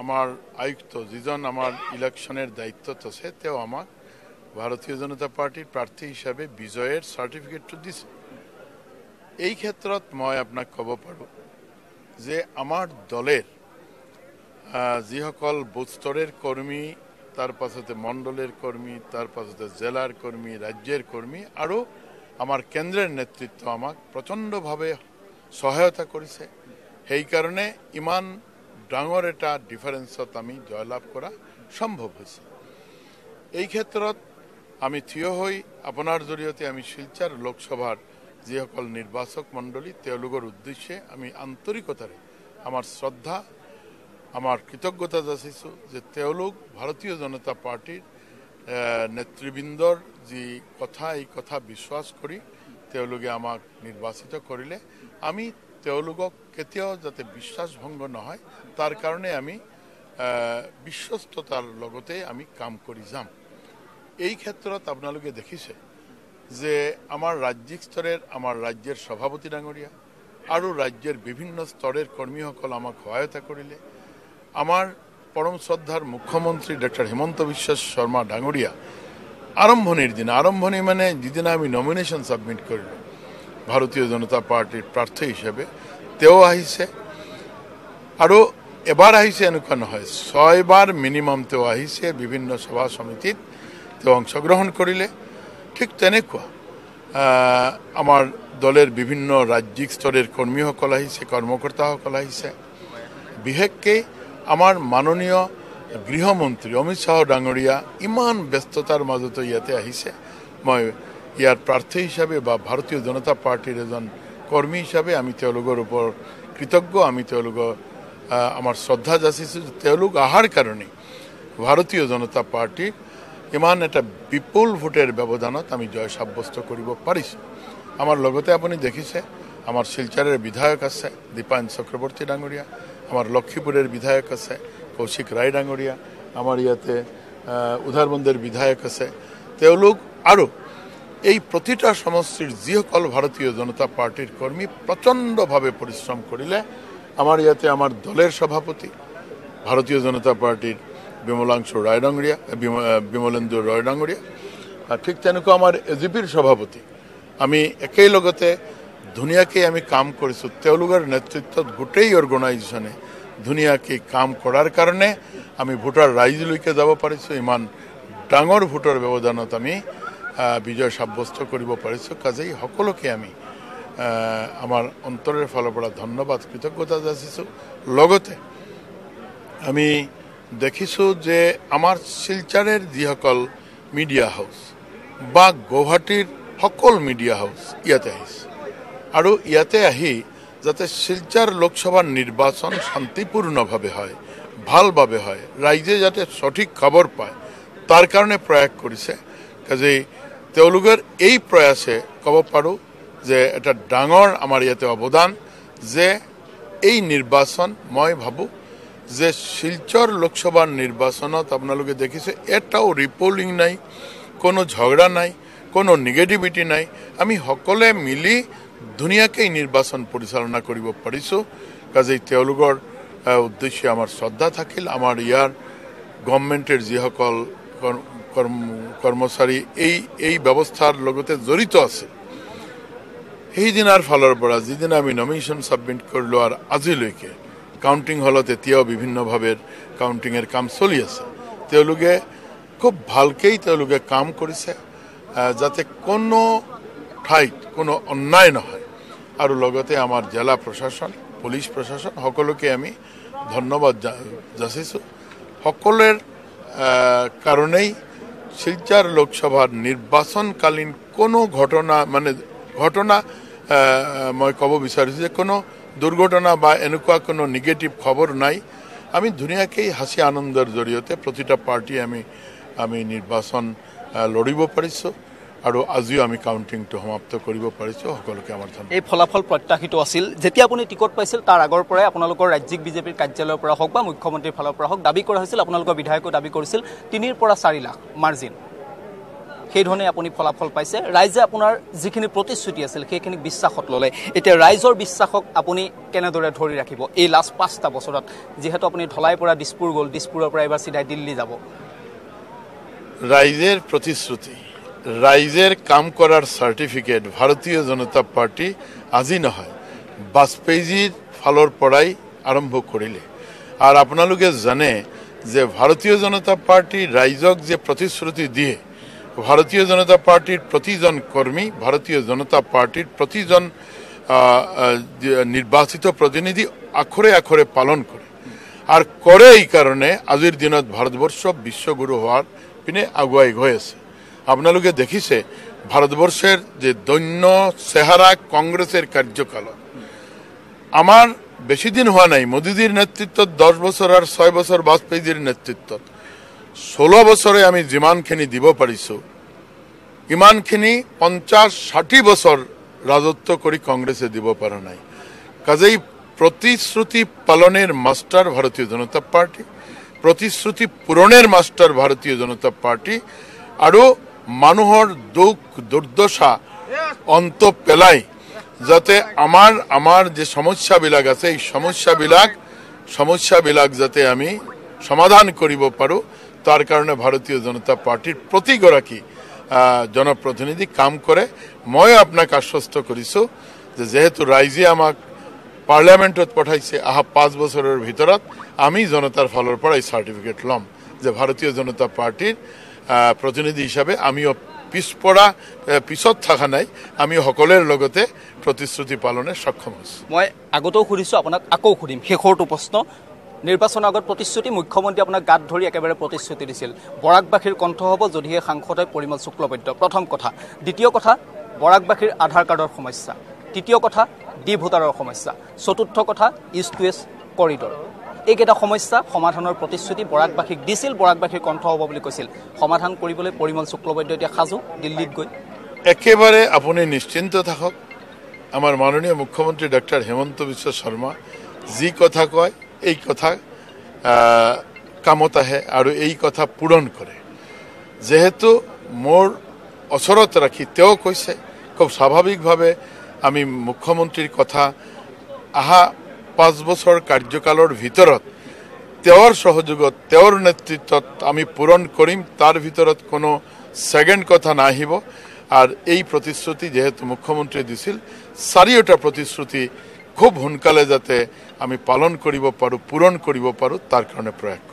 আমার আয়ুক্ত যিজন আমার ইলেকশনের দায়িত্ব আছে তেও আমার ভারতীয় জনতা পার্টির প্রার্থী হিসাবে বিজয়ের সার্টিফিকেটটো দিছে এই ক্ষেত্ৰত মই আপোনাক ক'ব পাৰোঁ যে আমাৰ দলের যিসকল বুথস্তরের কর্মী তার পাছতে মণ্ডলের কর্মী তার পাছতে জেলার কর্মী রাজ্যের কর্মী আৰু আমার কেন্দ্রের নেতৃত্ব আমাক প্রচণ্ডভাৱে সহায়তা কৰিছে সেইকাৰণে ইমান ডাঙৰ এটা ডিফাৰেঞ্চত আমি জয়লাভ কৰা সম্ভৱ হৈছে এই ক্ষেত্ৰত আমি থিয় হৈ আপোনাৰ জৰিয়তে আমি শিলচাৰ লোকসভাৰ যিসকল নিৰ্বাচক মণ্ডলী তেওঁলোকৰ উদ্দেশ্যে আমি আন্তৰিকতাৰে আমাৰ শ্ৰদ্ধা আমাৰ কৃতজ্ঞতা যাচিছোঁ যে তেওঁলোক ভাৰতীয় জনতা পাৰ্টীৰ নেতৃবৃন্দৰ যি কথা এই কথা বিশ্বাস কৰি তেওঁলোকে আমাক নিৰ্বাচিত কৰিলে আমি তেওঁলোকক কেতিয়াও যাতে বিশ্বাস ভংগ নহয় তাৰ কাৰণে আমি বিশ্বস্ততাৰ লগতে আমি কাম কৰি যাম এই ক্ষেত্ৰত আপোনালোকে দেখিছে যে আমাৰ ৰাজ্যিক স্তৰে আমাৰ ৰাজ্যৰ সভাপতি ডাঙৰীয়া আৰু ৰাজ্যৰ বিভিন্ন স্তৰৰ কৰ্মীসকল আমাক সহায়তা কৰিলে আমাৰ পৰম শ্ৰদ্ধাৰ মুখ্যমন্ত্ৰী ডক্টৰ হিমন্ত বিশ্ব শৰ্মা ডাঙৰীয়া আৰম্ভণিৰ দিনা আৰম্ভণি মানে যিদিনা আমি নমিনেশ্যন ছাবমিট কৰিলোঁ ভারতীয় জনতা পার্টির প্রার্থী হিসেবে তেও আহিছে আৰু এবাৰ আহিছে এনেকুৱা নহয় ছয়বাৰ মিনিমাম তেওঁ আহিছে বিভিন্ন সভা সমিতিত তেওঁ অংশগ্ৰহণ কৰিলে ঠিক তেনেকুৱা আমাৰ দলের বিভিন্ন রাজ্যিক স্তরের সকল আহিছে সকল আহিছে বিশেষকৈ আমাৰ মাননীয় গৃহমন্ত্রী অমিত শাহ ডাঙৰীয়া ইমান ব্যস্ততাৰ মাজতো ইয়াতে আহিছে মই ইয়ার প্রার্থী হিসাবে বা ভারতীয় জনতা পার্টির এজন কর্মী হিসাবে আমি তেওঁলোকৰ উপর কৃতজ্ঞ আমি তেওঁলোকক আমার শ্রদ্ধা যাচিছোঁ তেওঁলোক আহাৰ কারণে ভারতীয় জনতা পার্টি ইমান এটা বিপুল ভোটের ব্যবধানত আমি জয় সাব্যস্ত করব পাৰিছোঁ আমার লগতে আপুনি দেখিছে আমার শিলচরের বিধায়ক আছে দীপায়ন চক্রবর্তী ডাঙরিয়া আমার লক্ষ্মীপুরের বিধায়ক আছে কৌশিক রায় ডাঙরিয়া আমার ইয়াতে উধারবন্দের বিধায়ক আছে তেওঁলোক আৰু এই প্রতিটা সমষ্টির যিসকল ভারতীয় জনতা পার্টির কর্মী প্রচণ্ডভাবে পরিশ্রম করিলে আমার ইয়াতে আমার দলের সভাপতি ভারতীয় জনতা পার্টির বিমলাংশু রায়ডাঙ্গরিয়া বিমলেন্দু রায়ডাঙ্গরিয়া ঠিক তেনেকুৱা আমাৰ এ জি পিৰ সভাপতি আমি একেলগতে ধুনীয়াকৈ আমি কাম কৰিছোঁ তেওঁলোকৰ নেতৃত্বত গোটেই অৰ্গেনাইজেশ্যনে ধুনীয়াকৈ কাম কৰাৰ কাৰণে আমি ভোটাৰ ৰাইজলৈকে যাব পাৰিছোঁ ইমান ডাঙৰ ভোটৰ ব্যৱধানত আমি বিজয় সাব্যস্ত কৰিব পাৰিছোঁ কাজেই সকলোকে আমি আমাৰ অন্তৰৰ ফালৰ পৰা ধন্যবাদ কৃতজ্ঞতা যাচিছোঁ লগতে আমি দেখিছোঁ যে আমাৰ শিলচাৰৰ যিসকল মিডিয়া হাউচ বা গুৱাহাটীৰ সকল মিডিয়া হাউচ ইয়াতে আহিছে আৰু ইয়াতে আহি যাতে শিলচাৰ লোকসভার নিৰ্বাচন শান্তিপূৰ্ণভাৱে হয় ভালভাৱে হয় ৰাইজে যাতে সঠিক খবৰ পায় তাৰ কাৰণে প্ৰয়াস কৰিছে কাজেই তেওঁলোকৰ এই প্ৰয়াসে ক'ব পাৰোঁ যে এটা ডাঙৰ আমাৰ ইয়াতে অৱদান যে এই নিৰ্বাচন মই ভাবোঁ যে শিলচৰ লোকসভাৰ নিৰ্বাচনত আপোনালোকে দেখিছে এটাও ৰিপলিং নাই কোনো ঝগৰা নাই কোনো নিগেটিভিটি নাই আমি সকলোৱে মিলি ধুনীয়াকৈ নিৰ্বাচন পৰিচালনা কৰিব পাৰিছোঁ কাজে তেওঁলোকৰ উদ্দেশ্যে আমাৰ শ্ৰদ্ধা থাকিল আমাৰ ইয়াৰ গভমেণ্টৰ যিসকল কর্মচারী এই এই ব্যৱস্থাৰ লগতে জড়িত আছে সেইদিনাৰ ফালৰ পৰা যিদিনা আমি নমিনেশ্যন ছাবমিট কৰিলোঁ আৰু আজিলৈকে কাউণ্টিং হলত এতিয়াও বিভিন্নভাৱে কাউণ্টিঙৰ কাম চলি আছে তেওঁলোকে খুব ভালকেই তেওঁলোকে কাম কৰিছে যাতে কোনো ঠাইত কোনো অন্যায় নহয় আৰু লগতে আমাৰ জিলা প্ৰশাসন পুলিচ প্ৰশাসন সকলোকে আমি ধন্যবাদ যাচিছোঁ সকলোৰে কারণেই শিলচর লোকসভার নির্বাচনকালীন কোনো ঘটনা মানে ঘটনা মই ক'ব বিচাৰিছোঁ যে কোনো দুৰ্ঘটনা বা এনেকুৱা কোনো নিগেটিভ খবৰ নাই আমি ধুনীয়াকৈ হাঁচি আনন্দৰ জৰিয়তে প্ৰতিটা পাৰ্টি আমি আমি নিৰ্বাচন লৰিব পাৰিছোঁ আৰু আজিও আমি কাউণ্টিংটো সমাপ্ত কৰিব পাৰিছোঁ সকলোকে আমাৰ ধন্যবাদ এই ফলাফল প্ৰত্যাশিত আছিল যেতিয়া আপুনি টিকট পাইছিল তাৰ আগৰ পৰাই আপোনালোকৰ ৰাজ্যিক বিজেপিৰ কাৰ্যালয়ৰ পৰা হওক বা মুখ্যমন্ত্ৰীৰ ফালৰ পৰা হওক দাবী কৰা হৈছিল আপোনালোকৰ বিধায়কেও দাবী কৰিছিল তিনিৰ পৰা চাৰি লাখ মাৰ্জিন সেইধৰণে আপুনি ফলাফল পাইছে ৰাইজে আপোনাৰ যিখিনি প্ৰতিশ্ৰুতি আছিল সেইখিনি বিশ্বাসত ল'লে এতিয়া ৰাইজৰ বিশ্বাসক আপুনি কেনেদৰে ধৰি ৰাখিব এই লাষ্ট পাঁচটা বছৰত যিহেতু আপুনি ঢলাই পৰা দিছপুৰ গ'ল দিছপুৰৰ পৰা এবাৰ চিধাই দিল্লী যাব ৰাইজৰ প্ৰতিশ্ৰুতি রাইজের কাম করার সার্টিফিকেট ভারতীয় জনতা পার্টি আজি নহয় বাজপেয়ীজির ফালৰ পৰাই আৰম্ভ কৰিলে আর আপোনালোকে জানে যে ভারতীয় জনতা পার্টি রাইজক যে প্রতিশ্রুতি দিয়ে ভারতীয় জনতা পার্টির প্রতিজন কর্মী ভারতীয় জনতা পার্টির প্রতিজন নির্বাচিত প্রতিনিধি আখরে আখরে পালন করে আর করে এই কারণে আজির দিনত ভারতবর্ষ বিশ্বগুরু হওয়ার পিনে আগুয়াই গৈ আছে আপোনালোকে দেখিছে ভারতবর্ষের যে দৈন্য চেহারা কংগ্রেসের কার্যকাল আমার বেশি দিন হওয়া নাই মোদীজির নেতৃত্বত দশ বছর আর ছয় বছর বাজপেয়ীজির নেতৃত্বত ষোলো বছরে আমি যিমানখিনি দিব পাৰিছোঁ ইমানখিনি পঞ্চাছ ষাঠি বছৰ ৰাজত্ব কৰি কংগ্ৰেছে দিব পৰা নাই কাজেই প্রতিশ্রুতি পালনের মাস্টার ভারতীয় জনতা পার্টি প্রতিশ্রুতি পূরণের মাস্টার ভারতীয় জনতা পার্টি আৰু মানুহৰ দুখ দুৰ্দশা অন্ত পেলাই যাতে আমাৰ আমাৰ যে সমস্যাবিলাক আছে এই সমস্যাবিলাক সমস্যাবিলাক যাতে আমি সমাধান কৰিব পাৰোঁ তাৰ কাৰণে ভাৰতীয় জনতা পাৰ্টীৰ প্ৰতিগৰাকী জনপ্ৰতিনিধি কাম কৰে মই আপোনাক আশ্বস্ত কৰিছোঁ যে যিহেতু ৰাইজে আমাক পাৰ্লিয়ামেণ্টত পঠাইছে অহা পাঁচ বছৰৰ ভিতৰত আমি জনতাৰ ফালৰ পৰা এই চাৰ্টিফিকেট ল'ম যে ভাৰতীয় জনতা পাৰ্টীৰ প্ৰতিনিধি হিচাপে আমিও পিছপৰা পিছত থকা নাই আমি সকলোৰে লগতে প্ৰতিশ্ৰুতি পালনে সক্ষম হৈছোঁ মই আগতেও সুধিছোঁ আপোনাক আকৌ সুধিম শেষৰটো প্ৰশ্ন নিৰ্বাচনৰ আগত প্ৰতিশ্ৰুতি মুখ্যমন্ত্ৰী আপোনাক গাত ধৰি একেবাৰে প্ৰতিশ্ৰুতি দিছিল বৰাকবাসীৰ কণ্ঠ হ'ব যদিহে সাংসদে পৰিমল শুক্লবৈদ্য প্ৰথম কথা দ্বিতীয় কথা বৰাকবাসীৰ আধাৰ কাৰ্ডৰ সমস্যা তৃতীয় কথা ডি ভোটাৰৰ সমস্যা চতুৰ্থ কথা ইষ্ট ৱেষ্ট কৰিডৰ এইকেইটা সমস্যা সমাধানৰ প্ৰতিশ্ৰুতি বৰাকবাসীক দিছিল বরাকবাসীর কণ্ঠ হ'ব বুলি কৈছিল সমাধান কৰিবলৈ পরিমল শুক্লবৈদ্য এটা সাজু দিল্লীত গৈ একেবাৰে আপুনি নিশ্চিন্ত থাকক আমাৰ মাননীয় মুখ্যমন্ত্ৰী ডক্টৰ হেমন্ত বিশ্ব শৰ্মা যি কথা কয় এই কথা কামত আহে আৰু এই কথা পূৰণ কৰে যিহেতু মোৰ ওচৰত ৰাখি তেওঁ কৈছে খুব স্বাভাৱিকভাৱে আমি মুখ্যমন্ত্ৰীৰ কথা আহা পাঁচ বছৰ কাৰ্যকালৰ ভিতৰত তেওঁৰ সহযোগত তেওঁৰ নেতৃত্বত আমি পূৰণ কৰিম তাৰ ভিতৰত কোনো ছেকেণ্ড কথা নাহিব আৰু এই প্ৰতিশ্ৰুতি যিহেতু মুখ্যমন্ত্ৰীয়ে দিছিল চাৰিওটা প্ৰতিশ্ৰুতি খুব সোনকালে যাতে আমি পালন কৰিব পাৰোঁ পূৰণ কৰিব পাৰোঁ তাৰ কাৰণে প্ৰয়াস